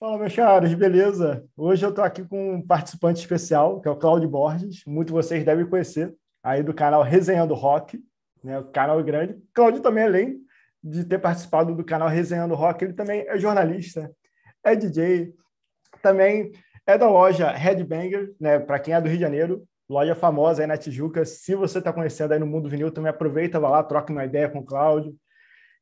Fala, meus caros, beleza? Hoje eu estou aqui com um participante especial, que é o Claudio Borges. Muito vocês devem conhecer, aí do canal Resenhando Rock, né? O canal é grande. Claudio também, além de ter participado do canal Resenhando Rock, ele também é jornalista, é DJ, também é da loja Headbanger, né? Para quem é do Rio de Janeiro, loja famosa aí na Tijuca. Se você está conhecendo aí no mundo vinil, também aproveita, vai lá, troca uma ideia com o Claudio.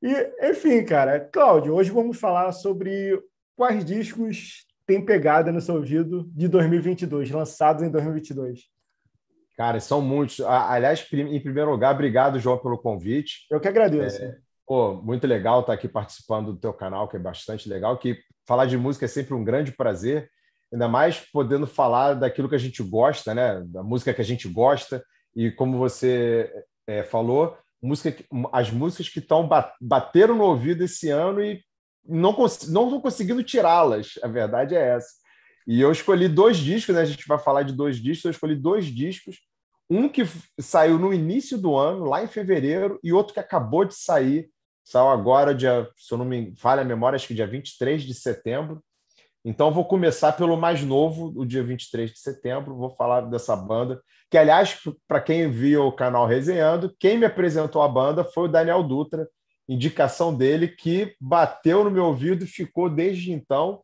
E, enfim, cara, Cláudio, hoje vamos falar sobre quais discos têm pegada no seu ouvido de 2022, lançados em 2022? Cara, são muitos. Aliás, em primeiro lugar, obrigado, João, pelo convite. Eu que agradeço. É, pô, muito legal estar aqui participando do teu canal, que é bastante legal, que falar de música é sempre um grande prazer, ainda mais podendo falar daquilo que a gente gosta, né? Da música que a gente gosta e como você é, falou, música, as músicas que estão bateram no ouvido esse ano e não vão conseguindo tirá-las. A verdade é essa. E eu escolhi dois discos, né? A gente vai falar de dois discos. Eu escolhi dois discos. Um que saiu no início do ano, lá em fevereiro, e outro que acabou de sair. Saiu agora, dia, se eu não me falha a memória, acho que dia 23 de setembro. Então, vou começar pelo mais novo, o dia 23 de setembro. Vou falar dessa banda, que, aliás, para quem viu o canal Resenhando, quem me apresentou a banda foi o Daniel Dutra, indicação dele que bateu no meu ouvido e ficou desde então.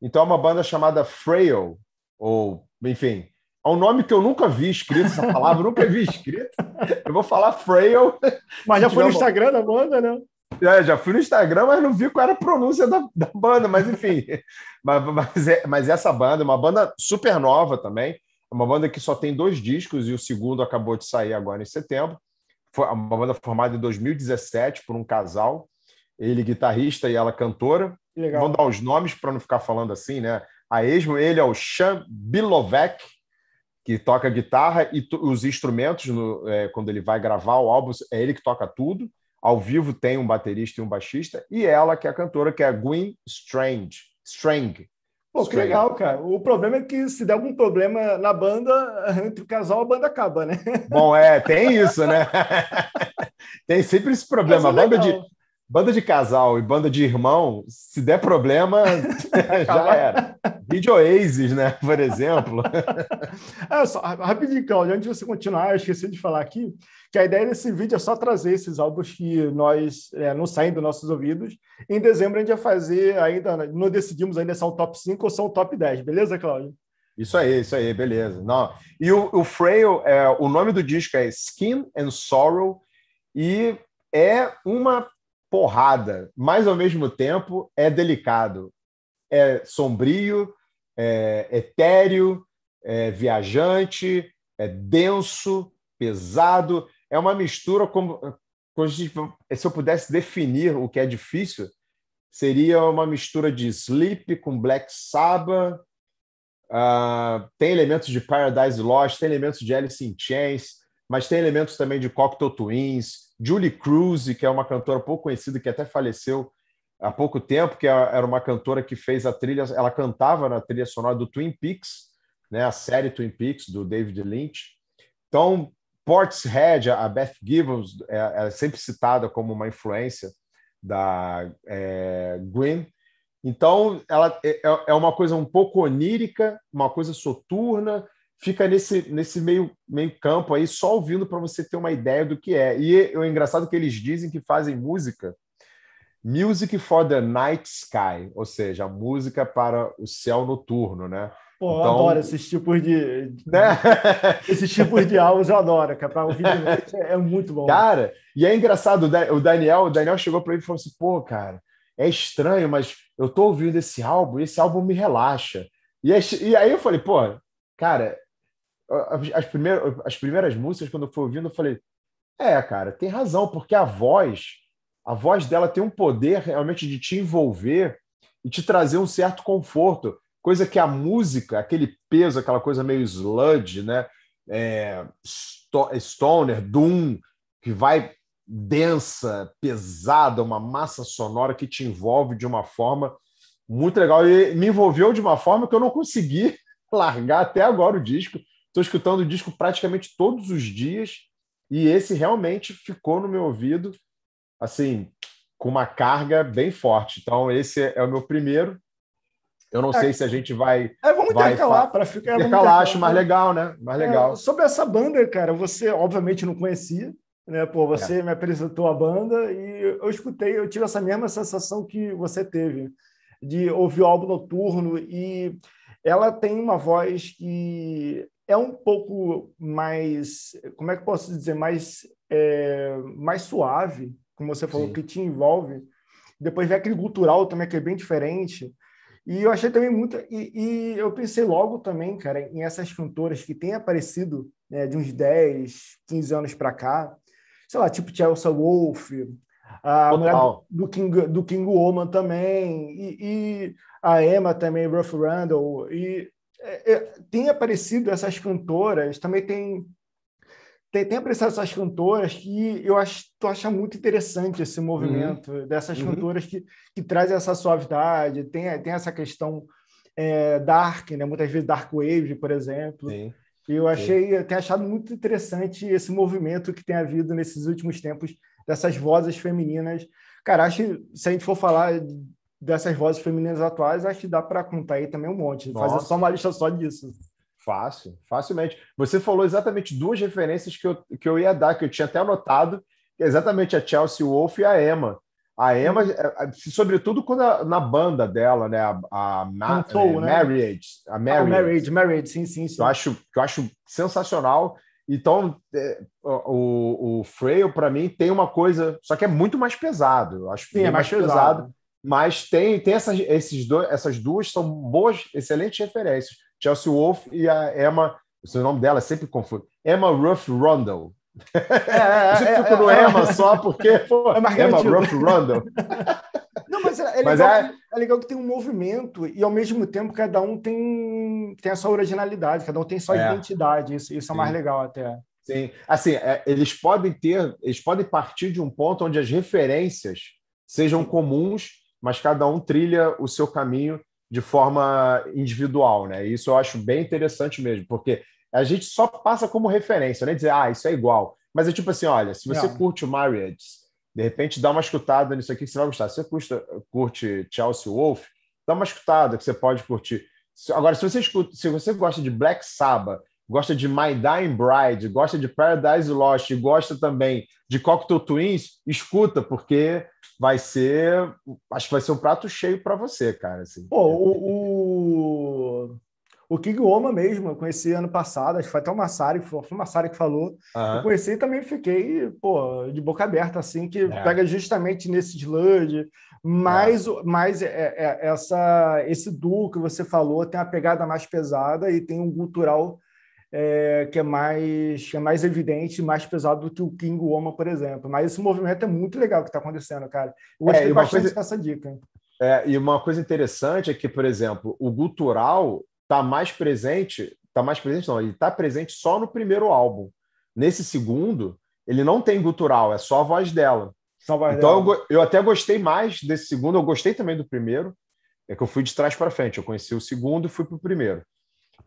Então é uma banda chamada Frail, ou enfim, é um nome que eu nunca vi escrito, essa palavra nunca vi escrita. Eu vou falar Frail. Mas já foi no Instagram da banda, né? É, já fui no Instagram, mas não vi qual era a pronúncia da, da banda, mas enfim. mas, mas, é, mas essa banda, é uma banda super nova também, é uma banda que só tem dois discos e o segundo acabou de sair agora em setembro foi uma banda formada em 2017 por um casal, ele guitarrista e ela cantora. Legal. Vou dar os nomes para não ficar falando assim, né? A esmo, ele é o Sean Bilovec, que toca guitarra e os instrumentos, no, é, quando ele vai gravar o álbum, é ele que toca tudo. Ao vivo tem um baterista e um baixista, e ela, que é a cantora, que é a Gwen Strange, Strange Pô, que legal, cara. O problema é que se der algum problema na banda, entre o casal, a banda acaba, né? Bom, é, tem isso, né? tem sempre esse problema. É a banda, de, Banda de casal e banda de irmão, se der problema, já tá era. Video Oasis, né? Por exemplo. é, só, ah, rapidinho, Cláudio, antes de você continuar, eu esqueci de falar aqui que a ideia desse vídeo é só trazer esses álbuns que nós é, não saem dos nossos ouvidos. Em dezembro a gente vai fazer ainda, não decidimos ainda se é o top 5 ou se é o top 10, beleza, Cláudio? Isso aí, isso aí, beleza. Não. E o, o Frail, é, o nome do disco é Skin and Sorrow, e é uma porrada, mas ao mesmo tempo é delicado, é sombrio, é etéreo, é viajante, é denso, pesado. É uma mistura como se eu pudesse definir o que é difícil, seria uma mistura de Sleep com Black Sabbath. Uh, tem elementos de Paradise Lost, tem elementos de Alice in Chains, mas tem elementos também de Cocteau Twins, Julie Cruz, que é uma cantora pouco conhecida, que até faleceu há pouco tempo, que é, era uma cantora que fez a trilha, ela cantava na trilha sonora do Twin Peaks, né, a série Twin Peaks do David Lynch. Então, Portishead, a Beth Gibbons, é, é sempre citada como uma influência da é, Então, ela é, é, é uma coisa um pouco onírica, uma coisa soturna, fica nesse, nesse meio, meio campo aí, só ouvindo para você ter uma ideia do que é. E o é, é engraçado que eles dizem que fazem música Music for the Night Sky, ou seja, música para o céu noturno, né? Pô, então... adoro esses tipos de. Né? esses tipos de aulas eu adoro, cara. Para ouvir de é, é muito bom. Cara, e é engraçado, o Daniel, o Daniel chegou para mim e falou assim: pô, cara, é estranho, mas eu tô ouvindo esse álbum e esse álbum me relaxa. E e aí eu falei, pô, cara, as primeiras, as primeiras músicas, quando eu fui ouvindo, eu falei: é, cara, tem razão, porque a voz, a voz dela tem um poder realmente de te envolver e te trazer um certo conforto, coisa que a música, aquele peso, aquela coisa meio sludge, né? É, stoner, doom, que vai densa, pesada, uma massa sonora que te envolve de uma forma muito legal e me envolveu de uma forma que eu não consegui largar até agora o disco. Estou escutando o disco praticamente todos os dias e esse realmente ficou no meu ouvido, assim, com uma carga bem forte. Então, esse é o meu primeiro. Eu não é, sei se a gente vai. É, vamos vai intercalar para ficar. Intercalar, acho mais né? legal, né? Mais é, legal. É, sobre essa banda, cara, você obviamente não conhecia, né? Pô, você é. me apresentou a banda e eu escutei, eu tive essa mesma sensação que você teve de ouvir o álbum noturno e ela tem uma voz que é um pouco mais, como é que posso dizer, mais, é, mais suave, como você falou, Sim. que te envolve. Depois vem aquele cultural também, que é bem diferente. E eu achei também muito. E, e eu pensei logo também, cara, em essas cantoras que têm aparecido né, de uns 10, 15 anos para cá. Sei lá, tipo Chelsea Wolf, a mulher do, King, do King Woman também, e, e a Emma também, Ruff Randall. E é, é, tem aparecido essas cantoras, também tem, tem, tem aparecido essas cantoras que eu acho, tu acha muito interessante esse uhum. movimento uhum. dessas uhum. cantoras que, que traz essa suavidade, tem, tem essa questão é, dark, né? muitas vezes dark wave, por exemplo. Sim. Eu achei, até eu tenho achado muito interessante esse movimento que tem havido nesses últimos tempos dessas vozes femininas. Cara, acho se a gente for falar dessas vozes femininas atuais, acho que dá para contar aí também um monte. Nossa. Fazer só uma lista só disso. Fácil, facilmente. Você falou exatamente duas referências que eu, que eu ia dar, que eu tinha até anotado, é exatamente a Chelsea Wolf e a Emma. A Emma, uhum. é, é, sobretudo quando a, na banda dela, né? A, a, a Soul, né? Marriage. A ah, Marriage. Ah, marriage, Marriage, sim, sim, sim. Eu acho, eu acho sensacional. Então, o, o Frail, para mim, tem uma coisa, só que é muito mais pesado. Eu acho sim, é mais, mais pesado. pesado mas tem, tem essas, esses dois, essas duas são boas, excelentes referências. Chelsea Wolf e a Emma, o seu nome dela é sempre confuso. Emma Ruff Rondell. É, sempre é, é, é, é fico no Emma só porque pô, Emma Ruff Rondell. Não, mas, é, legal, é... legal que tem um movimento e ao mesmo tempo cada um tem, tem a sua originalidade, cada um tem sua identidade. Isso, isso é mais legal até. Sim, assim, eles podem ter, eles podem partir de um ponto onde as referências sejam Sim. comuns mas cada um trilha o seu caminho de forma individual, né? Isso eu acho bem interessante mesmo, porque a gente só passa como referência, né? Dizer, ah, isso é igual. Mas é tipo assim, olha, se você Não. É. curte o Marriott, de repente dá uma escutada nisso aqui que você vai gostar. Se você custa, curte Chelsea Wolf, dá uma escutada que você pode curtir. Agora, se você, escuta, se você gosta de Black Sabbath gosta de My Dying Bride, gosta de Paradise Lost gosta também de Cocktail Twins, escuta, porque vai ser. Acho que vai ser um prato cheio para você, cara. Assim. Pô, o, o, o King Oma mesmo, eu conheci ano passado, acho que foi até o Massari, foi o Massari que falou. Uhum. Eu conheci e também fiquei, pô, de boca aberta, assim, que é. pega justamente nesse sludge. Mas, é. mais é, é, é, essa, esse duo que você falou tem a pegada mais pesada e tem um cultural é, que é mais que é mais evidente, mais pesado do que o King Woman, por exemplo. Mas esse movimento é muito legal que está acontecendo, cara. Eu gostei é, bastante coisa... dessa dica. Hein? É, e uma coisa interessante é que, por exemplo, o gutural está mais presente, está mais presente não, ele está presente só no primeiro álbum. Nesse segundo, ele não tem gutural, é só a voz dela. A voz então dela. Eu, eu até gostei mais desse segundo, eu gostei também do primeiro, é que eu fui de trás para frente, eu conheci o segundo e fui para o primeiro.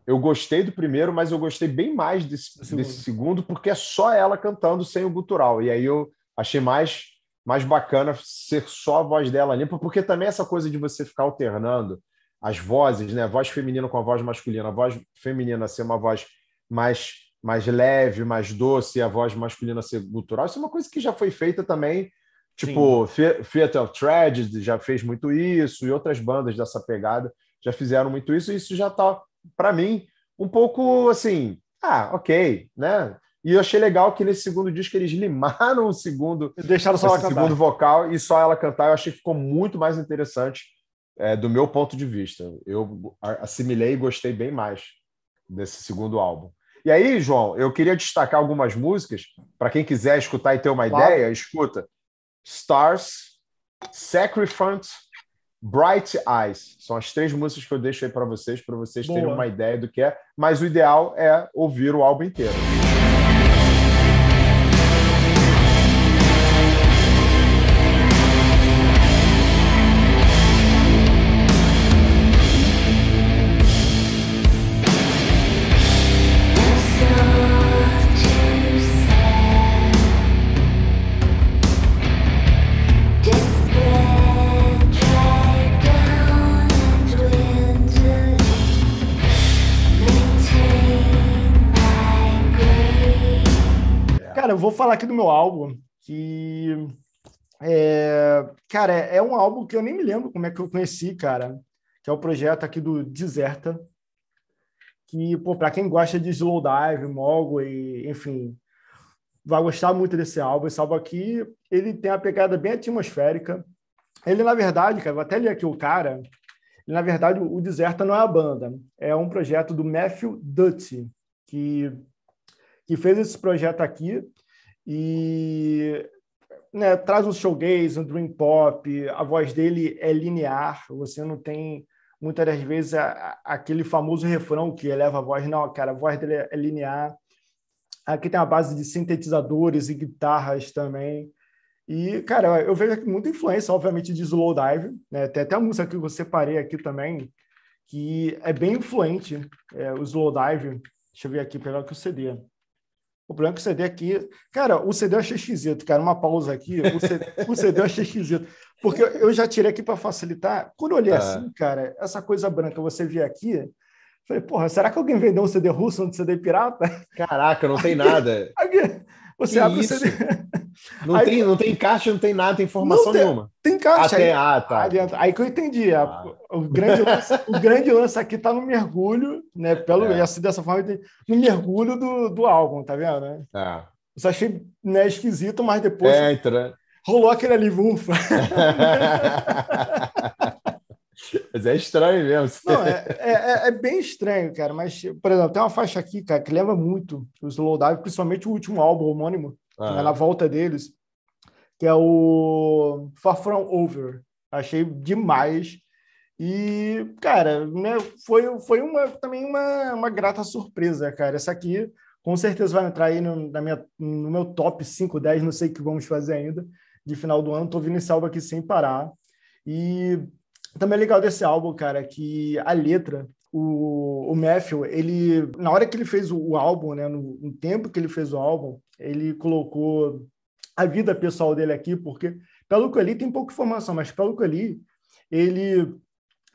Eu gostei do primeiro, mas eu gostei bem mais desse segundo. desse segundo, porque é só ela cantando sem o gutural. E aí eu achei mais, mais bacana ser só a voz dela ali, porque também essa coisa de você ficar alternando as vozes, né? A voz feminina com a voz masculina, a voz feminina ser uma voz mais, mais leve, mais doce, e a voz masculina ser gutural, isso é uma coisa que já foi feita também. Tipo, Fatal Tragedy já fez muito isso, e outras bandas dessa pegada já fizeram muito isso, e isso já está para mim, um pouco assim, ah, ok, né? E eu achei legal que nesse segundo disco eles limaram o segundo, deixaram só ela segundo vocal e só ela cantar. Eu achei que ficou muito mais interessante é, do meu ponto de vista. Eu assimilei e gostei bem mais desse segundo álbum. E aí, João, eu queria destacar algumas músicas para quem quiser escutar e ter uma claro. ideia, escuta: Stars, Sacrifice Bright Eyes. São as três músicas que eu deixo aí para vocês, para vocês Boa. terem uma ideia do que é. Mas o ideal é ouvir o álbum inteiro. vou falar aqui do meu álbum, que. É, cara, é, é um álbum que eu nem me lembro como é que eu conheci, cara. Que é o projeto aqui do Deserta. Que, pô, pra quem gosta de Slowdive, Mogwai, enfim, vai gostar muito desse álbum. Esse álbum aqui, ele tem uma pegada bem atmosférica. Ele, na verdade, cara, vou até ler aqui o cara. Ele, na verdade, o Deserta não é a banda. É um projeto do Matthew Dutty, que, que fez esse projeto aqui e né, traz um showgaze, um dream pop, a voz dele é linear, você não tem muitas das vezes a, a, aquele famoso refrão que eleva a voz, não, cara, a voz dele é, é linear. Aqui tem uma base de sintetizadores e guitarras também. E, cara, eu vejo aqui muita influência, obviamente, de Slowdive, né? Tem até a música que eu separei aqui também, que é bem influente, é, o Slowdive. Deixa eu ver aqui, pegar que o CD. O problema é que o CD aqui. Cara, o CD eu achei esquisito, cara. Uma pausa aqui. O CD, o CD eu achei esquisito. Porque eu já tirei aqui para facilitar. Quando eu olhei ah. assim, cara, essa coisa branca, você vê aqui. Falei, porra, será que alguém vendeu um CD russo, um CD pirata? Caraca, não tem nada. Aqui, você que abre isso? o CD. Não, aí, tem, não tem caixa, não tem nada, tem informação tem, nenhuma. Tem caixa. Até, aí, ah, tá. Aí que eu entendi. É, ah. o, grande lance, o grande lance aqui tá no mergulho, né? Pelo, é. assim, dessa forma, no mergulho do, do álbum, tá vendo? Né? É. Eu só achei né, esquisito, mas depois. É, entra. Né? Rolou aquele ali, ufa. mas é estranho mesmo. Não, é, é, é, é, bem estranho, cara. Mas, por exemplo, tem uma faixa aqui, cara, que leva muito o Slowdive, principalmente o último álbum homônimo ah. na volta deles, que é o Far From Over. Achei demais. E, cara, né, foi, foi uma, também uma, uma grata surpresa, cara. Essa aqui com certeza vai entrar aí no, na minha, no meu top 5, 10, não sei o que vamos fazer ainda, de final do ano. Tô vindo esse álbum aqui sem parar. E também é legal desse álbum, cara, que a letra, o, o Matthew, ele, na hora que ele fez o, o álbum, né, no, no tempo que ele fez o álbum, ele colocou a vida pessoal dele aqui, porque pelo que eu li, tem pouca informação, mas pelo que eu li, ele,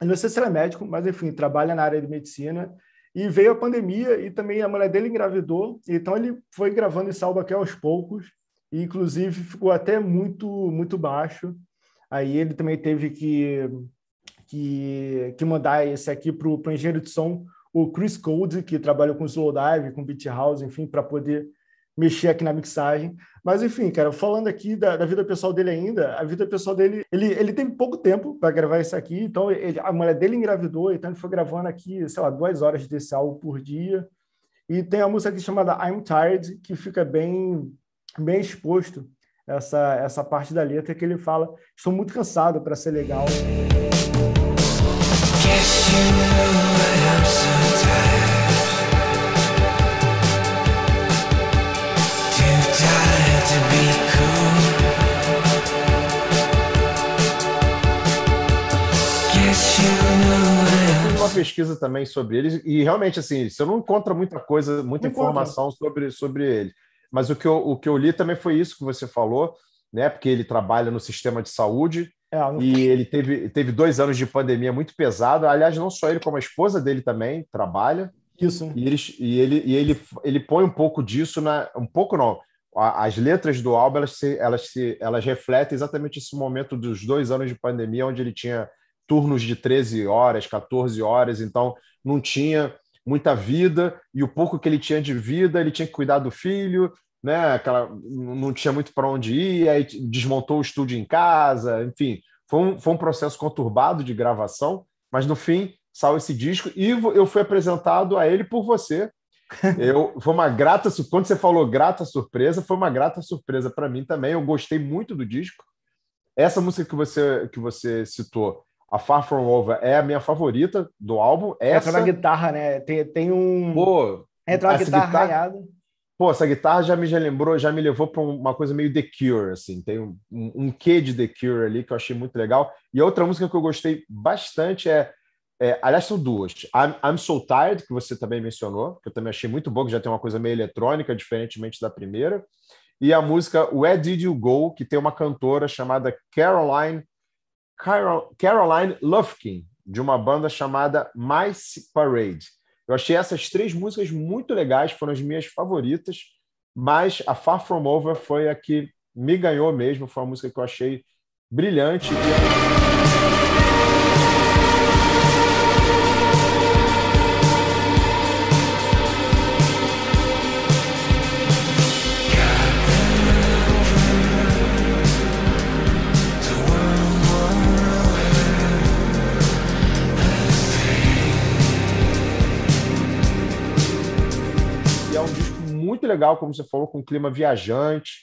não sei se ele é médico, mas enfim, trabalha na área de medicina, e veio a pandemia e também a mulher dele engravidou, então ele foi gravando em salva aqui aos poucos, e inclusive ficou até muito, muito baixo, aí ele também teve que, que, que mandar esse aqui para o engenheiro de som, o Chris Cold que trabalhou com Slowdive, com Beat House, enfim, para poder mexer aqui na mixagem. Mas, enfim, cara, falando aqui da, da, vida pessoal dele ainda, a vida pessoal dele, ele, ele tem pouco tempo para gravar isso aqui, então ele, a mulher dele engravidou, então ele foi gravando aqui, sei lá, duas horas desse álbum por dia. E tem a música aqui chamada I'm Tired, que fica bem, bem exposto essa, essa parte da letra que ele fala: Estou muito cansado para ser legal. Guess you know pesquisa também sobre eles, e realmente, assim, você não encontra muita coisa, muita não informação encontra. sobre, sobre ele. Mas o que, eu, o que eu li também foi isso que você falou, né? Porque ele trabalha no sistema de saúde é, não... e ele teve, teve dois anos de pandemia muito pesado. Aliás, não só ele, como a esposa dele também trabalha. Isso. E, e, ele, e ele, ele põe um pouco disso na. Um pouco não. As letras do álbum elas, se, elas, se, elas refletem exatamente esse momento dos dois anos de pandemia, onde ele tinha turnos de 13 horas, 14 horas, então não tinha muita vida, e o pouco que ele tinha de vida, ele tinha que cuidar do filho, né? Aquela, não tinha muito para onde ir, aí desmontou o estúdio em casa, enfim. Foi um, foi um processo conturbado de gravação, mas no fim saiu esse disco e eu fui apresentado a ele por você. Eu, foi uma grata quando você falou grata surpresa, foi uma grata surpresa para mim também. Eu gostei muito do disco. Essa música que você que você citou, a Far From Over é a minha favorita do álbum. Essa... Entra na guitarra, né? Tem, tem um. Pô, Entra na guitarra, guitarra raiada. Pô, essa guitarra já me já lembrou, já me levou para uma coisa meio The Cure, assim. Tem um, um, um quê de The Cure ali que eu achei muito legal. E outra música que eu gostei bastante é. é aliás, são duas. I'm, I'm So Tired, que você também mencionou, que eu também achei muito bom, que já tem uma coisa meio eletrônica, diferentemente da primeira. E a música Where Did You Go, que tem uma cantora chamada Caroline Caroline Lufkin, de uma banda chamada My Parade. Eu achei essas três músicas muito legais, foram as minhas favoritas, mas a Far From Over foi a que me ganhou mesmo, foi uma música que eu achei brilhante. E... legal, como você falou, com o clima viajante,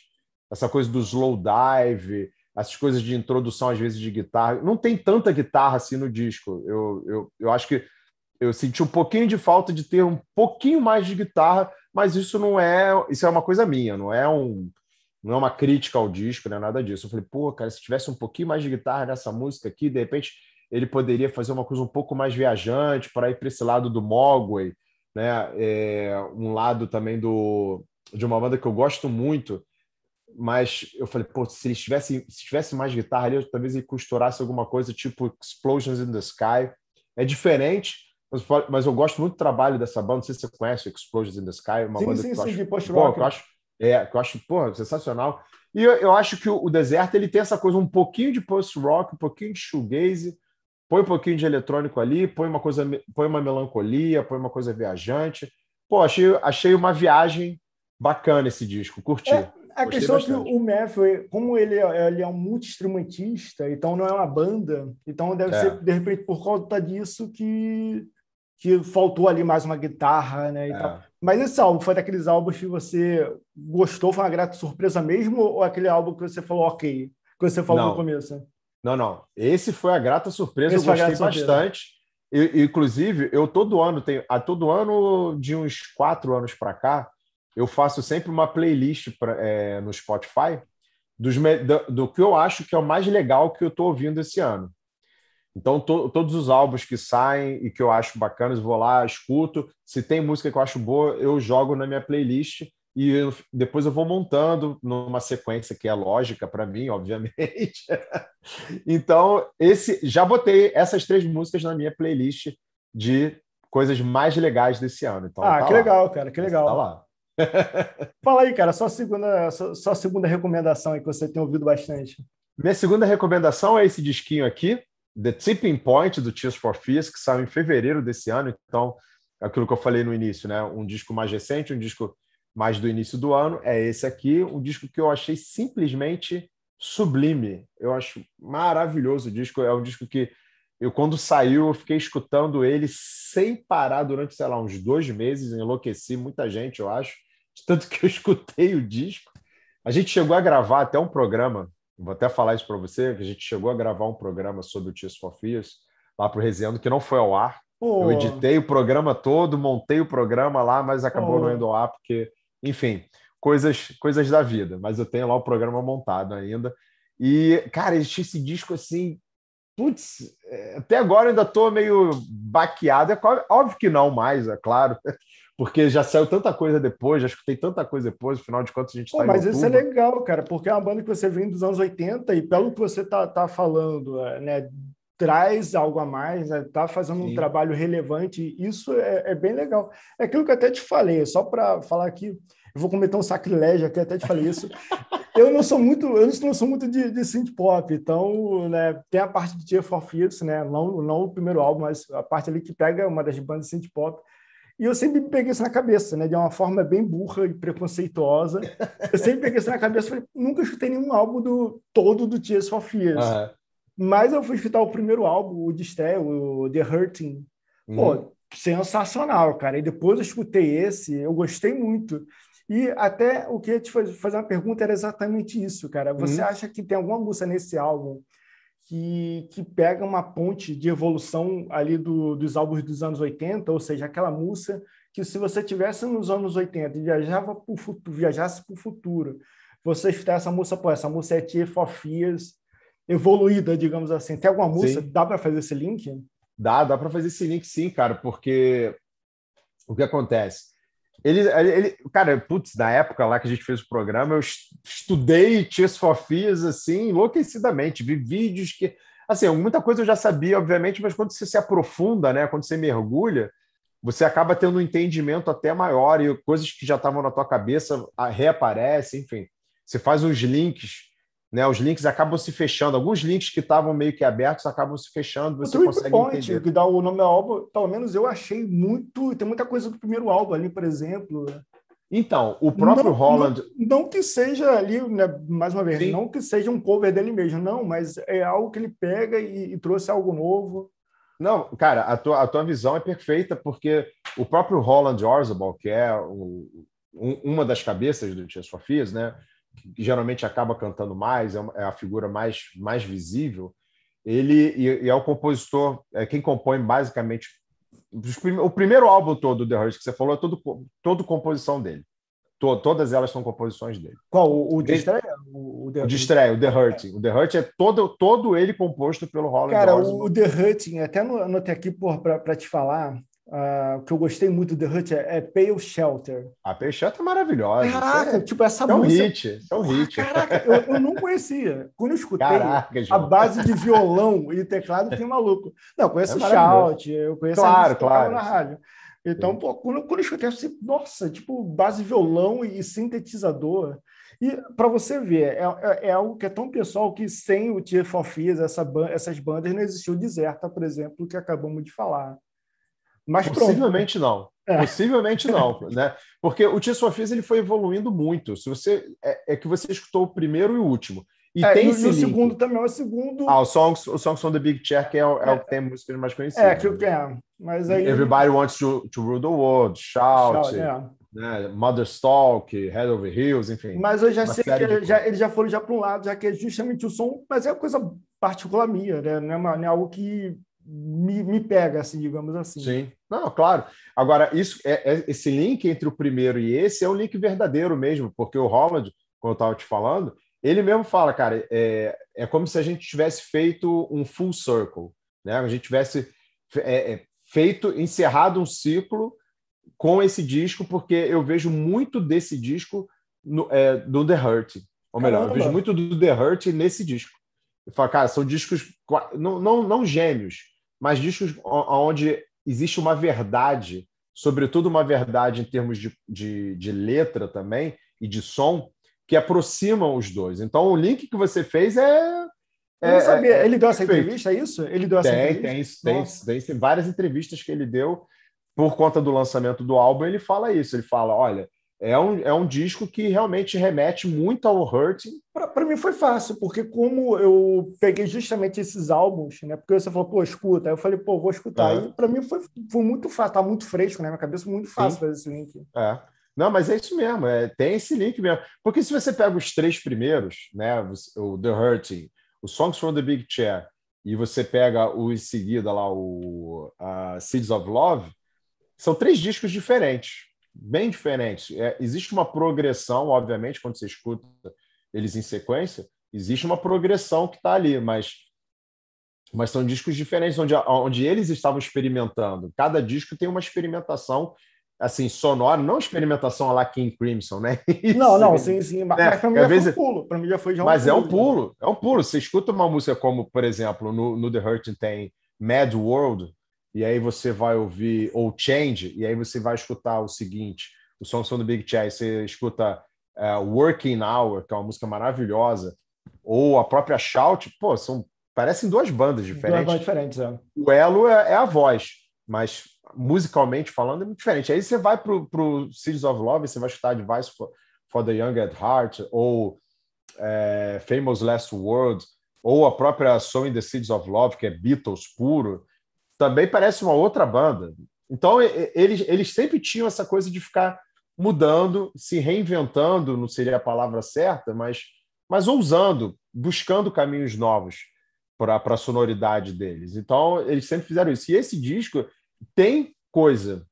essa coisa do slow dive, essas coisas de introdução, às vezes, de guitarra. Não tem tanta guitarra assim no disco. Eu, eu, eu acho que eu senti um pouquinho de falta de ter um pouquinho mais de guitarra, mas isso não é. Isso é uma coisa minha, não é um. Não é uma crítica ao disco, não é nada disso. Eu falei, pô, cara, se tivesse um pouquinho mais de guitarra nessa música aqui, de repente ele poderia fazer uma coisa um pouco mais viajante para ir para esse lado do Mogwai, né? É, um lado também do de uma banda que eu gosto muito, mas eu falei, pô, se eles tivessem, se tivesse mais guitarra ali, eu, talvez ele costurasse alguma coisa tipo Explosions in the Sky. É diferente, mas, mas eu gosto muito do trabalho dessa banda. Não sei se você conhece Explosions in the Sky, uma sim, banda sim, que, eu sim, acho, post -rock. Pô, que eu acho, é, que eu acho pô, sensacional. E eu, eu acho que o, o Deserto ele tem essa coisa um pouquinho de post-rock, um pouquinho de shoegaze, põe um pouquinho de eletrônico ali, põe uma coisa, põe uma melancolia, põe uma coisa viajante. Pô, achei, achei uma viagem bacana esse disco, curti. É, a Gostei questão bastante. é que o Matthew, como ele, é, ele é um multi-instrumentista, então não é uma banda, então deve é. ser, de repente, por conta disso que, que faltou ali mais uma guitarra, né? É. Mas esse álbum foi daqueles álbuns que você gostou, foi uma grata surpresa mesmo, ou aquele álbum que você falou ok, que você falou não. no começo? Não, não. Esse foi a grata surpresa, Esse eu gostei bastante. inclusive, eu todo ano tenho. A todo ano, de uns quatro anos para cá, eu faço sempre uma playlist pra, é, no Spotify dos, do, do, que eu acho que é o mais legal que eu estou ouvindo esse ano. Então, to, todos os álbuns que saem e que eu acho bacanas, vou lá, escuto. Se tem música que eu acho boa, eu jogo na minha playlist e depois eu vou montando numa sequência que é lógica para mim, obviamente. então, esse já botei essas três músicas na minha playlist de coisas mais legais desse ano. Então, ah, tá que lá. legal, cara, que legal. Tá lá. Fala aí, cara, só segunda, só, segunda recomendação aí que você tem ouvido bastante. Minha segunda recomendação é esse disquinho aqui, The Tipping Point do Tears for Fears, que saiu em fevereiro desse ano. Então, aquilo que eu falei no início, né? Um disco mais recente, um disco mais do início do ano, é esse aqui, um disco que eu achei simplesmente sublime. Eu acho maravilhoso o disco, é um disco que eu quando saiu, eu fiquei escutando ele sem parar durante, sei lá, uns dois meses, enlouqueci muita gente, eu acho, de tanto que eu escutei o disco. A gente chegou a gravar até um programa, vou até falar isso para você, que a gente chegou a gravar um programa sobre o Tears for Fears, lá para o Resenhando, que não foi ao ar. Oh. Eu editei o programa todo, montei o programa lá, mas acabou oh. não indo ao ar porque enfim, coisas, coisas da vida. Mas eu tenho lá o programa montado ainda. E, cara, existe esse disco assim. Putz, é, até agora eu ainda estou meio baqueado. É óbvio que não mais, é claro, porque já saiu tanta coisa depois, já escutei tanta coisa depois, afinal de contas a gente está. Mas isso é legal, cara, porque é uma banda que você vem dos anos 80 e pelo que você tá, tá falando, é, né, traz algo a mais, está né? Tá fazendo Sim. um trabalho relevante, isso é, é, bem legal. É aquilo que eu até te falei, só para falar aqui, eu vou cometer um sacrilégio aqui, até te falei isso. eu não sou muito, eu não sou muito de, de synth pop, então né, tem a parte de Tear for Fears, né, não, não o primeiro álbum, mas a parte ali que pega uma das bandas de synth pop. E eu sempre peguei isso na cabeça, né? De uma forma bem burra e preconceituosa. Eu sempre peguei isso na cabeça e falei, nunca escutei nenhum álbum do todo do Tears for Fears. Uhum. Mas eu fui escutar o primeiro álbum, o de estreia, o The Hurting. Pô, hum. sensacional, cara. E depois eu escutei esse, eu gostei muito. E até o que eu te fazer uma pergunta era exatamente isso, cara. Você hum. acha que tem alguma música nesse álbum que, que pega uma ponte de evolução ali do, dos álbuns dos anos 80, ou seja, aquela música que se você tivesse nos anos 80 e viajava pro futuro, viajasse para o futuro, você escutar essa música, pô, essa música é Tear for Fears, evoluída, digamos assim. Tem alguma música? Sim. Dá para fazer esse link? Dá, dá para fazer esse link sim, cara, porque o que acontece? Ele, ele, cara, putz, na época lá que a gente fez o programa, eu estudei Tears for Fears, assim, enlouquecidamente, vi vídeos que, assim, muita coisa eu já sabia, obviamente, mas quando você se aprofunda, né, quando você mergulha, você acaba tendo um entendimento até maior e coisas que já estavam na tua cabeça ah, reaparecem, enfim. Você faz uns links né? Os links acabam se fechando. Alguns links que estavam meio que abertos acabam se fechando, você o consegue Point, entender. que dá o nome da álbum, pelo menos eu achei muito, tem muita coisa do primeiro álbum ali, por exemplo. Né? Então, o próprio não, Holland. Não, não, que seja ali, né, mais uma vez, Sim. não que seja um cover dele mesmo, não, mas é algo que ele pega e, e trouxe algo novo. Não, cara, a tua, a tua visão é perfeita, porque o próprio Holland Orzabal, que é o, um, uma das cabeças do Chess for né? que geralmente acaba cantando mais, é, é a figura mais, mais visível, ele e, e é o compositor, é quem compõe basicamente o primeiro álbum todo do The Hurt que você falou é todo, todo composição dele. todas elas são composições dele. Qual? O, o de estreia? O, o, o de estreia, o The Hurting. O The Hurting é todo, todo ele composto pelo Holland Cara, o né? The Hurting, até anotei aqui para te falar, Uh, que eu gostei muito do The Hut é, é Pale Shelter. A Pale Shelter é maravilhosa. Caraca, é, tipo, essa é um Hit, é um ah, hit. Ah, caraca, eu, eu, não conhecia. Quando eu escutei caraca, a base de violão e teclado, tem maluco. Não, eu conheço é Shout, eu conheço claro, a claro. na rádio. Então, pô, quando, quando eu escutei, eu pensei, nossa, tipo, base violão e sintetizador. E para você ver, é, é, é, algo que é tão pessoal que sem o Tier for Fears, essa, essas bandas, não existiu Deserta, por exemplo, que acabamos de falar. Mas Possivelmente pronto. não. É. Possivelmente não, né? Porque o Tia Sofis ele foi evoluindo muito. Se você é, é, que você escutou o primeiro e o último. E é, tem e o segundo também, o segundo. Ah, o Songs, o Songs from the Big Chair, que é, o, é o que é. tem música mais conhecida. É, né? que é. Mas aí... Everybody Wants to, to Rule the World, Shout, Shout é. né? Motherstock, Head Over Heels, enfim. Mas eu já sei que ele já, eles já foram já para um lado, já que é justamente o som, mas é uma coisa particular minha, né? Não é, uma, não é algo que me, me pega, assim, digamos assim. Sim, não, claro. Agora, isso é, é, esse link entre o primeiro e esse é um link verdadeiro mesmo, porque o Holland, quando eu estava te falando, ele mesmo fala, cara, é, é como se a gente tivesse feito um full circle, né? A gente tivesse é, é, feito, encerrado um ciclo com esse disco, porque eu vejo muito desse disco no, é, do The Hurt. Ou melhor, eu vejo muito do The Hurt nesse disco. Eu falo, cara, são discos não, não, não gêmeos, mas discos onde existe uma verdade, sobretudo uma verdade em termos de, de, de letra também e de som, que aproximam os dois. Então, o link que você fez é. Eu não é, sabia. É ele deu essa entrevista, é isso? Ele deu essa tem, entrevista? Tem, tem, tem, várias entrevistas que ele deu por conta do lançamento do álbum. Ele fala isso. Ele fala: olha, é um, é um disco que realmente remete muito ao Hurting. Para mim foi fácil, porque como eu peguei justamente esses álbuns, né? Porque você falou, pô, escuta. Aí eu falei, pô, vou escutar. É. E para mim foi, foi muito fácil, tá muito fresco na né? minha cabeça, muito fácil Sim. fazer esse link. É. Não, mas é isso mesmo, é, tem esse link mesmo. Porque se você pega os três primeiros, né? O The Hurting, o Songs from the Big Chair, e você pega o em seguida lá, o Seeds of Love, são três discos diferentes bem diferentes. É, existe uma progressão, obviamente, quando você escuta eles em sequência, existe uma progressão que está ali, mas, mas são discos diferentes, onde, onde eles estavam experimentando. Cada disco tem uma experimentação assim, sonora, não experimentação a lá King Crimson, né? Isso, não, não, sim, sim. né? mas é, para mim, já vezes... foi um pulo. para mim já foi já um Mas pulo, é um pulo, né? é um pulo. Você escuta uma música como, por exemplo, no, no The Hurt tem Mad World, e aí você vai ouvir ou Change, e aí você vai escutar o seguinte, o som do Big Chai, você escuta é, Working Hour, que é uma música maravilhosa, ou a própria Shout, pô, são parecem duas bandas diferentes. Duas bandas diferentes, é. O elo é, é, a voz, mas musicalmente falando é muito diferente. Aí você vai pro, pro Cities of Love, você vai escutar Advice for, for the Young at Heart, ou é, Famous Last World, ou a própria Song in the Cities of Love, que é Beatles puro também parece uma outra banda. Então, eles, eles sempre tinham essa coisa de ficar mudando, se reinventando não seria a palavra certa, mas, mas ousando, buscando caminhos novos para a sonoridade deles. Então, eles sempre fizeram isso. E esse disco tem coisa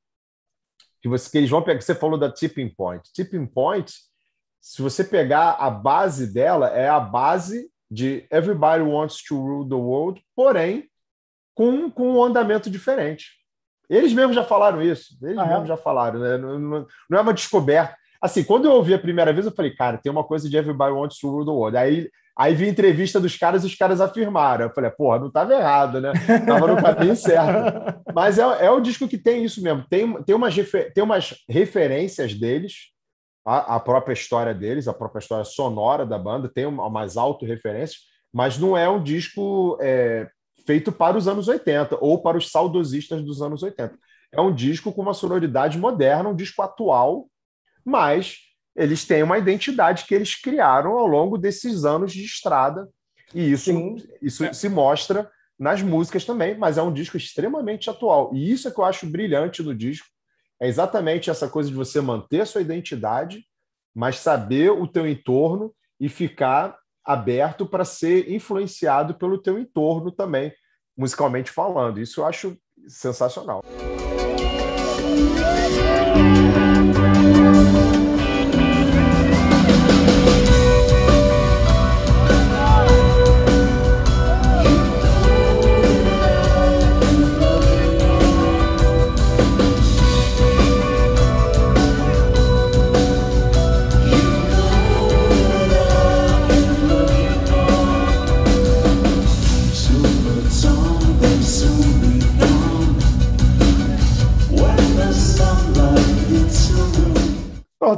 que, você, que eles vão pegar. Você falou da Tipping Point. Tipping Point, se você pegar a base dela, é a base de Everybody Wants to Rule the World, porém com, com um andamento diferente. Eles mesmos já falaram isso, eles ah, é? mesmos é? já falaram, né? Não, não, não, é uma descoberta. Assim, quando eu ouvi a primeira vez, eu falei, cara, tem uma coisa de Everybody Wants to Rule the World. Aí, aí vi entrevista dos caras e os caras afirmaram. Eu falei, ah, porra, não estava errado, né? Tava no caminho certo. Mas é, é o disco que tem isso mesmo. Tem, tem, umas, refer, tem umas referências deles, a, a, própria história deles, a própria história sonora da banda, tem umas autorreferências, mas não é um disco é, feito para os anos 80 ou para os saudosistas dos anos 80. É um disco com uma sonoridade moderna, um disco atual, mas eles têm uma identidade que eles criaram ao longo desses anos de estrada e isso, isso é. se mostra nas músicas também, mas é um disco extremamente atual. E isso é que eu acho brilhante no disco, é exatamente essa coisa de você manter a sua identidade, mas saber o teu entorno e ficar aberto para ser influenciado pelo teu entorno também, musicalmente falando. Isso eu acho sensacional.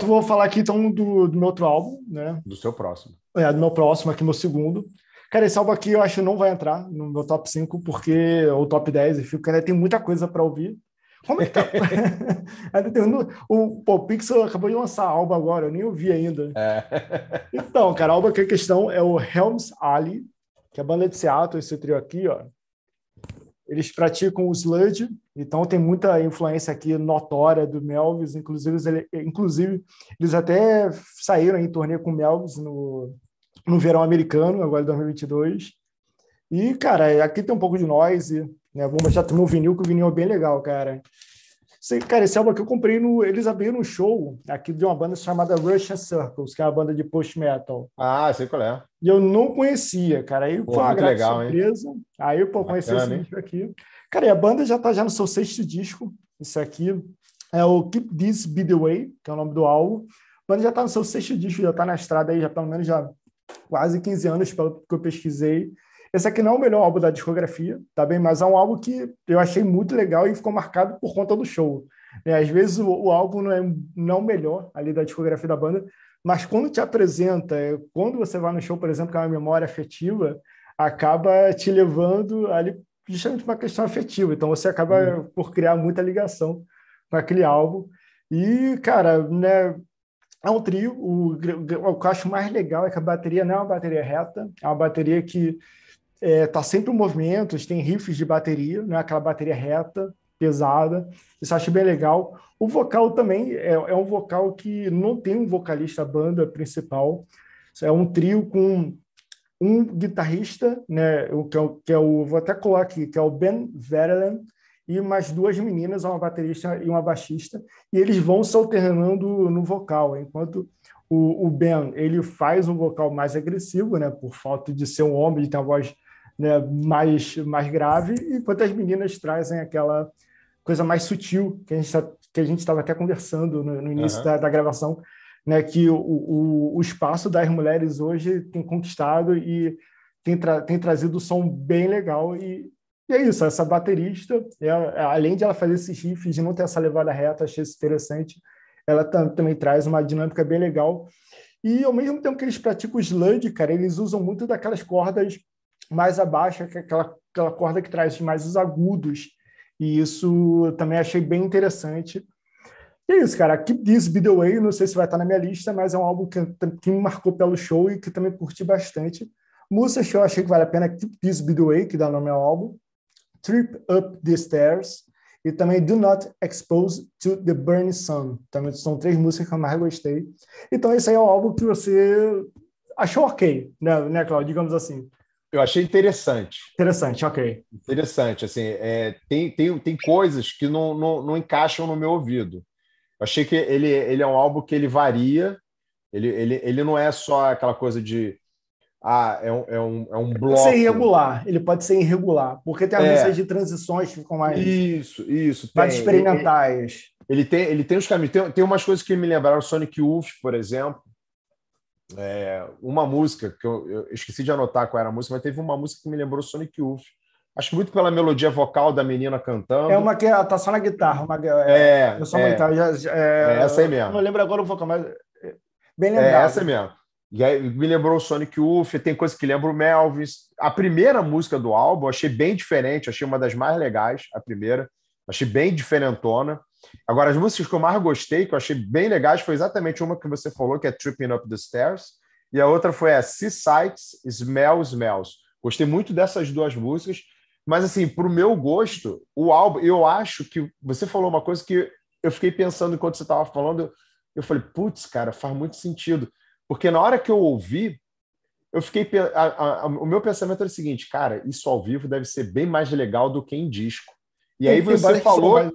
Enquanto vou falar aqui então do, do meu outro álbum, né? Do seu próximo. É, do meu próximo, aqui meu segundo. Cara, esse álbum aqui eu acho que não vai entrar no meu top 5, porque, ou top 10, enfim, cara, tem muita coisa para ouvir. Como é que tá? o, pô, o Pixel acabou de lançar a Alba agora, eu nem ouvi ainda. É. Então, cara, a Alba que a questão é o Helms Ali, que é a banda de Seattle, esse trio aqui, ó. Eles praticam o sludge, então tem muita influência aqui notória do Melvis, inclusive, ele, inclusive eles até saíram em turnê com o Melvis no, no verão americano, agora 2022. E, cara, aqui tem um pouco de noise, né? Vou mostrar também o vinil, que o vinil é bem legal, cara. Esse, cara, esse álbum aqui eu comprei no... Eles abriram um show aqui de uma banda chamada Russian Circles, que é uma banda de post-metal. Ah, sei qual é. E eu não conhecia, cara. Aí pô, foi uma legal, surpresa. Hein? Aí, pô, Bacana, conheci esse vídeo aqui. Cara, e a banda já está já no seu sexto disco, isso aqui é o Keep This Be The Way, que é o nome do álbum. A banda já está no seu sexto disco, já está na estrada aí, já pelo menos já quase 15 anos, pelo que eu pesquisei. Esse aqui não é o melhor álbum da discografia, tá bem? Mas é um álbum que eu achei muito legal e ficou marcado por conta do show. É, às vezes o, o, álbum não é, não é o melhor ali da discografia da banda, mas quando te apresenta, é, quando você vai no show, por exemplo, que é uma memória afetiva, acaba te levando ali justamente uma questão afetiva. Então você acaba uhum. por criar muita ligação com aquele álbum. E, cara, né, é um trio. O, o, que eu acho mais legal é que a bateria não é uma bateria reta, é uma bateria que está é, tá sempre em movimento, tem riffs de bateria, não é aquela bateria reta, pesada. Isso eu acho bem legal. O vocal também é, é um vocal que não tem um vocalista banda principal. É um trio com um guitarrista, né, o que é o, que é o vou até colocar aqui, que é o Ben Verelen, e mais duas meninas, uma baterista e uma baixista, e eles vão se alternando no vocal, enquanto o, o Ben ele faz um vocal mais agressivo, né, por falta de ser um homem, de ter uma voz né, mais, mais grave, enquanto as meninas trazem aquela coisa mais sutil que a gente tá, estava até conversando no, no início uhum. da, da gravação, né, que o, o, o espaço das mulheres hoje tem conquistado e tem, tra tem trazido um som bem legal e, e é isso, essa baterista, ela, além de ela fazer esses riffs de não ter essa levada reta, achei isso interessante, ela também traz uma dinâmica bem legal. E ao mesmo tempo que eles praticam o sludge, cara, eles usam muito daquelas cordas mais abaixo, aquela, aquela corda que traz mais os agudos. E isso também achei bem interessante. E é isso, cara. Keep This Be The Way, não sei se vai estar na minha lista, mas é um álbum que, que me marcou pelo show e que também curti bastante. Músicas que eu achei que vale a pena, é Keep This Be The Way, que dá nome ao álbum, Trip Up The Stairs, e também Do Not Expose to the Burning Sun. Também então, são três músicas que eu mais gostei. Então, esse aí é um álbum que você achou ok, né, né Cláudio? Digamos assim. Eu achei interessante. Interessante, ok. Interessante, assim, é, tem, tem, tem coisas que não, não, não encaixam no meu ouvido. Eu achei que ele, ele é um álbum que ele varia, ele, ele, ele não é só aquela coisa de. Ah, é um, é um, é um bloco. Ele pode ser irregular, ele pode ser irregular, porque tem as é. de transições que ficam mais. Isso, isso. Mais experimentais. Ele, ele, tem, ele tem os caminhos. Tem, tem umas coisas que me lembraram Sonic Youth, por exemplo. É, uma música que eu, eu, esqueci de anotar qual era a música, mas teve uma música que me lembrou Sonic Youth. Acho muito pela melodia vocal da menina cantando. É uma que tá só na guitarra. Uma, é, é, só uma é, guitarra. Já, é, é, essa aí mesmo. Não lembro agora o vocal, mas. É bem é lembrado. É essa mesmo. E aí, me lembrou o Sonic Youth, tem coisa que lembra o Melvis. A primeira música do álbum eu achei bem diferente, achei uma das mais legais, a primeira. Achei bem diferentona. Agora, as músicas que eu mais gostei, que eu achei bem legais, foi exatamente uma que você falou, que é Tripping Up the Stairs, e a outra foi a Sea Sights, Smell Smells. Gostei muito dessas duas músicas. Mas, assim, para o meu gosto, o álbum, eu acho que você falou uma coisa que eu fiquei pensando enquanto você estava falando. Eu falei, putz, cara, faz muito sentido. Porque na hora que eu ouvi, eu fiquei. A, a, a, o meu pensamento era o seguinte, cara, isso ao vivo deve ser bem mais legal do que em disco. E aí você falou.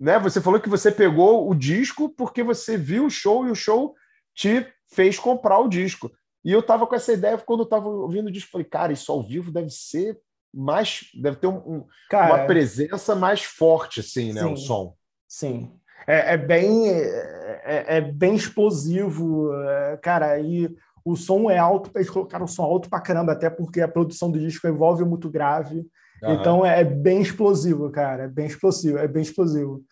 Né, você falou que você pegou o disco porque você viu o show e o show te fez comprar o disco. E eu tava com essa ideia quando eu tava ouvindo o disco. Falei, cara, isso ao vivo deve ser mais. Deve ter um, um, Cara, uma presença mais forte, assim, né? Sim, o som. Sim. É, é bem, é, é, é bem explosivo. É, cara, e o som é alto, eles colocaram o som alto pra caramba, até porque a produção do disco envolve muito grave. Uhum. Então é bem explosivo, cara. É bem explosivo, é bem explosivo.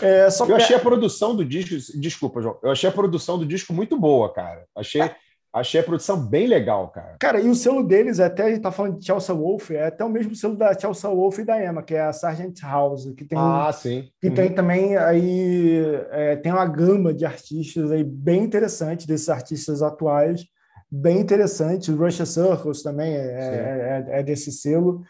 É, eu é achei a produção do disco, desculpa, João, eu achei a produção do disco muito boa, cara. Achei, Achei a produção bem legal, cara. Cara, e o selo deles, é até a gente tá falando de Chelsea Wolf, é até o mesmo selo da Chelsea Wolf e da Emma, que é a Sargent House, que tem. Ah, sim. Que uhum. tem também aí. É, tem uma gama de artistas aí bem interessante, desses artistas atuais, bem interessante. Russia Circles também é, é, é, é desse selo.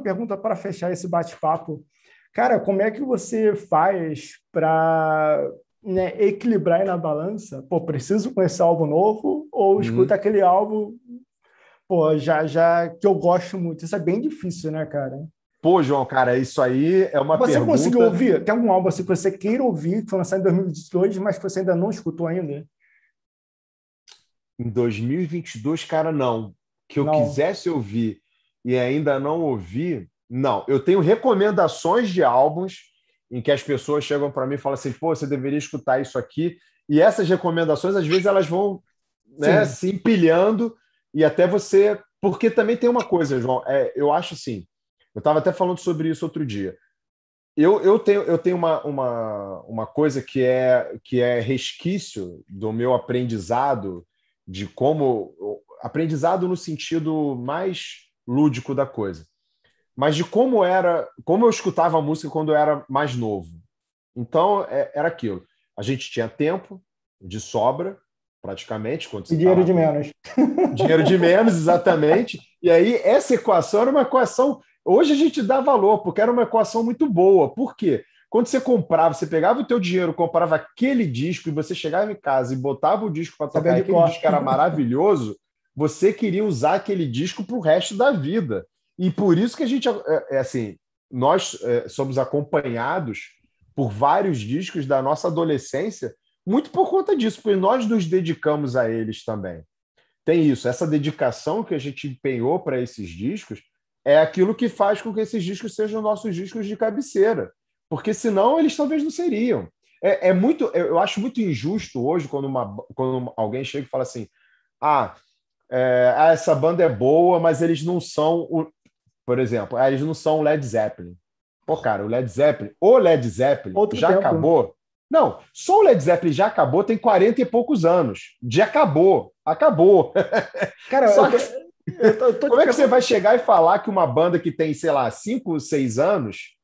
pergunta para fechar esse bate-papo. Cara, como é que você faz para né, equilibrar na balança? Pô, preciso conhecer algo novo ou uhum. escuta aquele álbum pô, já, já que eu gosto muito? Isso é bem difícil, né, cara? Pô, João, cara, isso aí é uma você pergunta... Você conseguiu ouvir? Tem algum álbum assim, que você queira ouvir, que foi lançado em 2022, mas que você ainda não escutou ainda? Em 2022, cara, não. Que eu não. quisesse ouvir e ainda não ouvi, não. Eu tenho recomendações de álbuns em que as pessoas chegam para mim e falam assim: pô, você deveria escutar isso aqui. E essas recomendações, às vezes, elas vão né, se empilhando e até você. Porque também tem uma coisa, João, é, eu acho assim. Eu estava até falando sobre isso outro dia. Eu, eu tenho, eu tenho uma, uma, uma coisa que é, que é resquício do meu aprendizado, de como. Aprendizado no sentido mais lúdico da coisa, mas de como era, como eu escutava a música quando eu era mais novo. Então é, era aquilo. A gente tinha tempo de sobra, praticamente. Quando e dinheiro tava... de menos. Dinheiro de menos, exatamente. E aí essa equação era uma equação. Hoje a gente dá valor, porque era uma equação muito boa. Por quê? Quando você comprava, você pegava o teu dinheiro, comprava aquele disco e você chegava em casa e botava o disco para tocar, aquele disco era maravilhoso, você queria usar aquele disco para o resto da vida. E por isso que a gente, é, é, assim, nós é, somos acompanhados por vários discos da nossa adolescência, muito por conta disso, porque nós nos dedicamos a eles também. Tem isso, essa dedicação que a gente empenhou para esses discos é aquilo que faz com que esses discos sejam nossos discos de cabeceira, porque senão eles talvez não seriam. É, é muito, eu acho muito injusto hoje quando, uma, quando alguém chega e fala assim: ah, é, ah, essa banda é boa, mas eles não são, o... por exemplo, ah, eles não são o Led Zeppelin. Pô, cara, o Led Zeppelin, o Led Zeppelin Outro já tempo. acabou. Não, só o Led Zeppelin já acabou, tem 40 e poucos anos. Já acabou, acabou. Cara, só que... eu tô, eu tô como é que você vai chegar e falar que uma banda que tem, sei lá, 5, 6 anos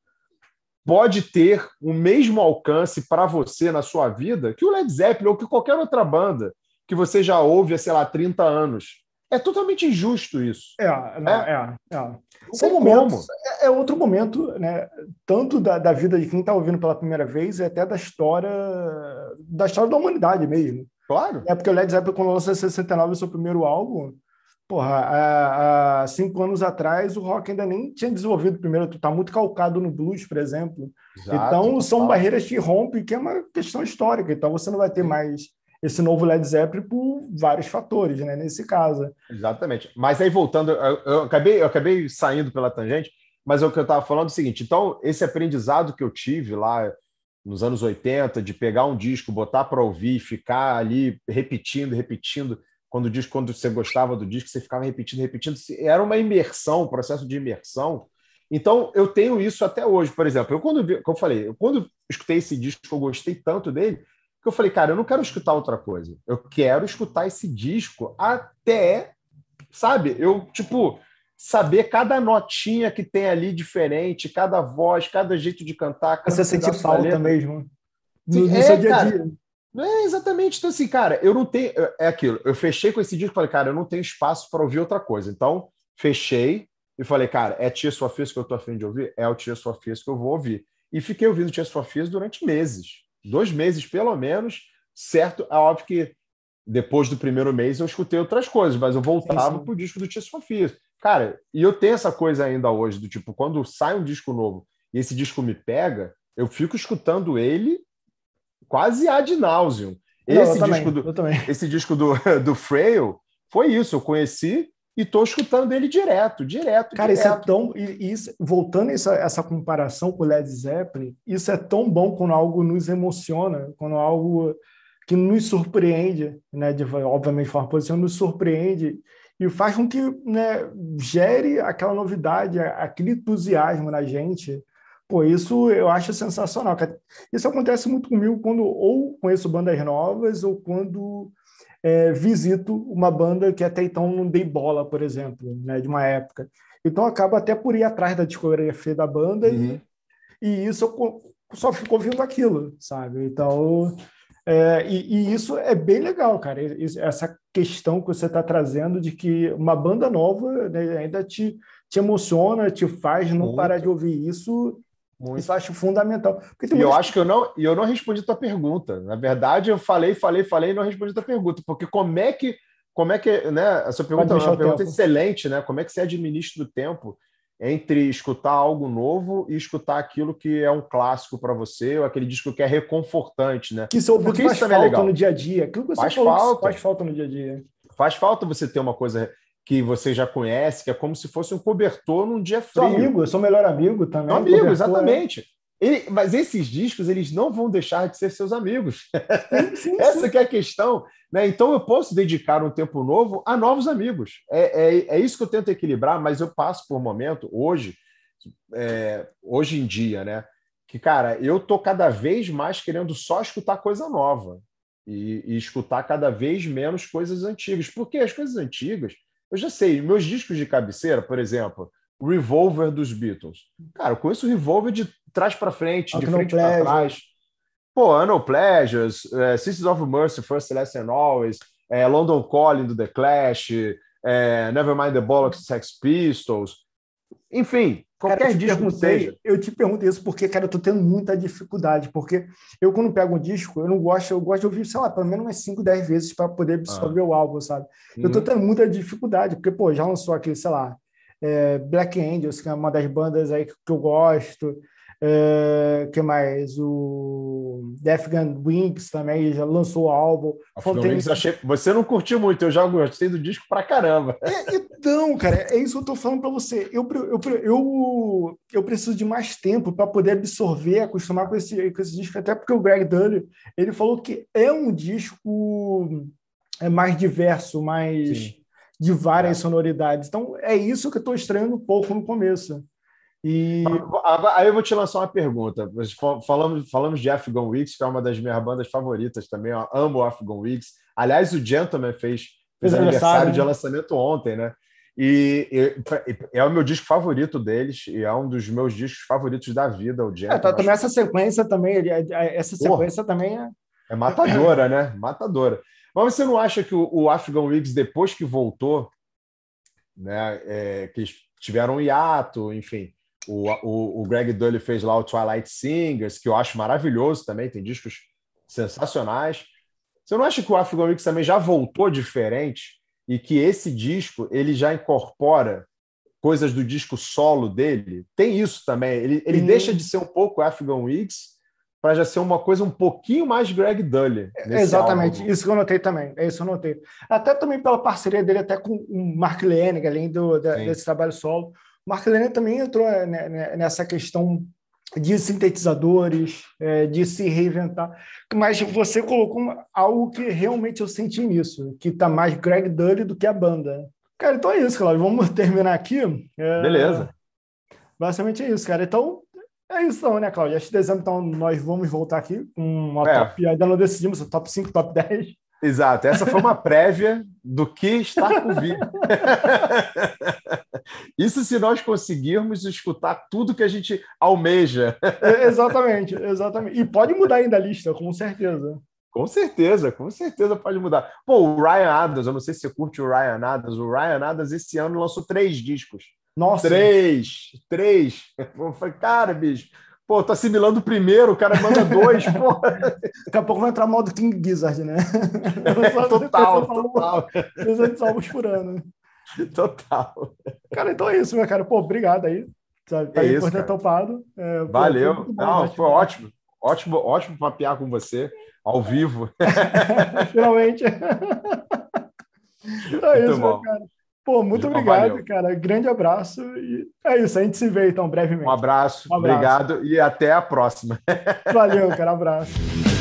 pode ter o mesmo alcance para você na sua vida que o Led Zeppelin ou que qualquer outra banda? que você já ouve há, sei lá, 30 anos. É totalmente injusto isso. É, é. é, é. como Sem como? É, é, outro momento, né? Tanto da, da vida de quem está ouvindo pela primeira vez e até da história da história da humanidade mesmo. Claro. É porque o Led Zeppelin, quando lançou 69, o seu primeiro álbum, porra, há, há, cinco anos atrás o rock ainda nem tinha desenvolvido primeiro, tu tá muito calcado no blues, por exemplo. Exato, então são barreiras que rompem, que é uma questão histórica. Então você não vai ter mais esse novo Led Zeppelin por vários fatores, né? Nesse caso. Exatamente. Mas aí voltando, eu, eu acabei, eu acabei saindo pela tangente, mas é o que eu estava falando é o seguinte: então, esse aprendizado que eu tive lá nos anos 80, de pegar um disco, botar para ouvir, ficar ali repetindo, repetindo, quando o disco, quando você gostava do disco, você ficava repetindo, repetindo, era uma imersão, um processo de imersão. Então, eu tenho isso até hoje, por exemplo. Eu quando como eu falei, eu, quando escutei esse disco, eu gostei tanto dele que eu falei, cara, eu não quero escutar outra coisa. Eu quero escutar esse disco até, sabe? Eu, tipo, saber cada notinha que tem ali diferente, cada voz, cada jeito de cantar. Você sentir falta mesmo né? no, no é, seu dia a dia. Cara, é, exatamente. Então, assim, cara, eu não tenho. É, é aquilo. Eu fechei com esse disco e falei, cara, eu não tenho espaço para ouvir outra coisa. Então, fechei e falei, cara, é Tia Sua Fizz que eu tô afim de ouvir? É o Tia Sua Fizz que eu vou ouvir. E fiquei ouvindo Tia Sua Fizz durante meses dois meses pelo menos, certo? É óbvio que depois do primeiro mês eu escutei outras coisas, mas eu voltava para o disco do Tia Sofia. Cara, e eu tenho essa coisa ainda hoje, do tipo, quando sai um disco novo e esse disco me pega, eu fico escutando ele quase ad nauseum. Esse, disco, do, esse disco do, do Frail foi isso. Eu conheci e estou escutando ele direto, direto. Cara, direto. isso é tão. Isso, voltando a essa, essa comparação com o Led Zeppelin, isso é tão bom quando algo nos emociona, quando algo que nos surpreende, né, de, obviamente, de forma positiva, nos surpreende e faz com que né, gere aquela novidade, aquele entusiasmo na gente. Pô, isso eu acho sensacional. Isso acontece muito comigo quando ou conheço bandas novas ou quando é, visito uma banda que até então não dei bola, por exemplo, né, de uma época. Então acaba até por ir atrás da discografia da banda uhum. e, e, isso eu só ficou vindo aquilo, sabe? Então, é, e, e, isso é bem legal, cara. Essa questão que você está trazendo de que uma banda nova né, ainda te, te emociona, te faz não Muito. parar de ouvir isso muito. Isso eu acho fundamental. Porque e eu acho que eu não, eu não respondi tua pergunta. Na verdade, eu falei, falei, falei e não respondi tua pergunta. Porque como é que. Como é que. Né, a sua pergunta é uma pergunta tempo. excelente, né? Como é que você administra o tempo entre escutar algo novo e escutar aquilo que é um clássico para você, ou aquele disco que é reconfortante, né? Que são porque que faz é falta é legal. no dia a dia. Aquilo que você faz falta. Que faz falta no dia a dia. Faz falta você ter uma coisa que você já conhece, que é como se fosse um cobertor num dia frio. Sou amigo, eu sou melhor amigo também. amigo, é. exatamente. Ele, mas esses discos, eles não vão deixar de ser seus amigos. Sim, sim, Essa é a questão. Né? Então, eu posso dedicar um tempo novo a novos amigos. É, é, é isso que eu tento equilibrar, mas eu passo por um momento, hoje, é, hoje em dia, né? Que, cara, eu tô cada vez mais querendo só escutar coisa nova e, e escutar cada vez menos coisas antigas. Porque as coisas antigas, eu já sei, meus discos de cabeceira, por exemplo, Revolver dos Beatles. Cara, eu conheço o Revolver de trás para frente, de frente para trás. Pô, Anno Pleasures, é, Sisters of Mercy, First Lesson Always, é, London Calling do The Clash, é, Nevermind the Bollocks, Sex Pistols, enfim, qualquer cara, disco que seja. Eu te pergunto isso porque, cara, eu tô tendo muita dificuldade, porque eu quando pego um disco, eu não gosto, eu gosto de ouvir, sei lá, pelo menos umas 5, 10 vezes para poder ah. absorver ah. o álbum, sabe? Uhum. Eu tô uhum. tendo muita dificuldade, porque, pô, já lançou aquele, sei lá, é, Black Angels, que é uma das bandas aí que, que eu gosto, Uh, que mais? O The Afghan Wings também já lançou o álbum. Wings, achei... Você não curtiu muito, eu já gostei do disco pra caramba. É, então, cara, é isso que eu tô falando pra você. Eu, eu, eu, eu preciso de mais tempo para poder absorver, acostumar com esse, com esse disco, até porque o Greg Dunn ele falou que é um disco é mais diverso, mais Sim. de várias é. sonoridades. Então, é isso que eu tô estranhando um pouco no começo. E aí eu vou te lançar uma pergunta. Falamos, falamos de Afghan Weeks, que é uma das minhas bandas favoritas também. Eu amo Afghan Weeks. Aliás, o Gentleman fez, fez aniversário de né? lançamento ontem, né? E, e, é o meu disco favorito deles, e é um dos meus discos favoritos da vida, o Gentleman. É, tá, também essa sequência também, é, é, essa sequência Porra, também é... é... matadora, né? Matadora. Mas você não acha que o, o Afghan Weeks, depois que voltou, né, é, que tiveram um hiato, enfim o, o, o Greg Dully fez lá o Twilight Singers, que eu acho maravilhoso também, tem discos sensacionais. Você não acha que o African Mix também já voltou diferente e que esse disco ele já incorpora coisas do disco solo dele? Tem isso também. Ele, ele hum. deixa de ser um pouco African Weeks para já ser uma coisa um pouquinho mais Greg Dully. Exatamente, álbum. isso que eu notei também. É isso eu notei. Até também pela parceria dele até com o Mark Lenig, além do, da, desse trabalho solo. Mark Lennon também entrou é, né, né, nessa questão de sintetizadores, é, de se reinventar, mas você colocou algo que realmente eu senti nisso, que está mais Greg Dudley do que a banda. Né? Cara, então é isso, Cláudio. Vamos terminar aqui. É, Beleza. É, basicamente é isso, cara. Então, é isso, então, né, Cláudio? Acho que dezembro, então, nós vamos voltar aqui com uma é. top. Ainda não decidimos top 5, top 10. Exato. Essa foi uma prévia do que está por vir. Isso se nós conseguirmos escutar tudo que a gente almeja. É, exatamente, exatamente. E pode mudar ainda a lista, com certeza. Com certeza, com certeza pode mudar. Pô, o Ryan Adams, eu não sei se você curte o Ryan Adams. O Ryan Adams esse ano lançou três discos. Nossa! Três! Três! Eu falei, cara, bicho, pô, tô tá assimilando o primeiro, o cara manda dois, pô. Daqui a pouco vai entrar modo King Gizzard, né? É, total, total. 300 álbuns por ano. Total. Cara, então é isso, meu cara. Pô, obrigado aí. Sabe, tá é isso, por ter tá topado. É, Valeu. foi, bom, Não, né? foi ótimo. Ótimo, ótimo papiar com você ao vivo. Finalmente. então é muito isso, bom. meu cara. Pô, muito então, obrigado, cara. Grande abraço. E é isso, a gente se vê então brevemente. Um abraço, um abraço. obrigado e até a próxima. Valeu, cara. Abraço.